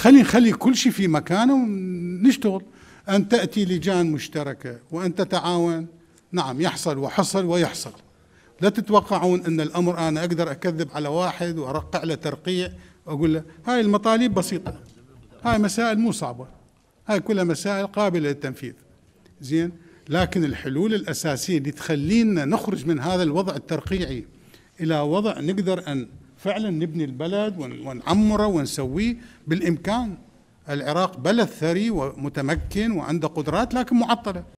خلي نخلي كل شيء في مكانه ونشتغل أن تأتي لجان مشتركة وأن تتعاون نعم يحصل وحصل ويحصل لا تتوقعون أن الأمر أنا أقدر أكذب على واحد وأرقع له ترقيع وأقول له هاي المطالب بسيطة هاي مسائل مو صعبة هاي كلها مسائل قابلة للتنفيذ زين لكن الحلول الأساسية اللي تخلينا نخرج من هذا الوضع الترقيعي إلى وضع نقدر أن فعلا نبني البلد ونعمره ونسويه بالإمكان العراق بلد ثري ومتمكن وعنده قدرات لكن معطلة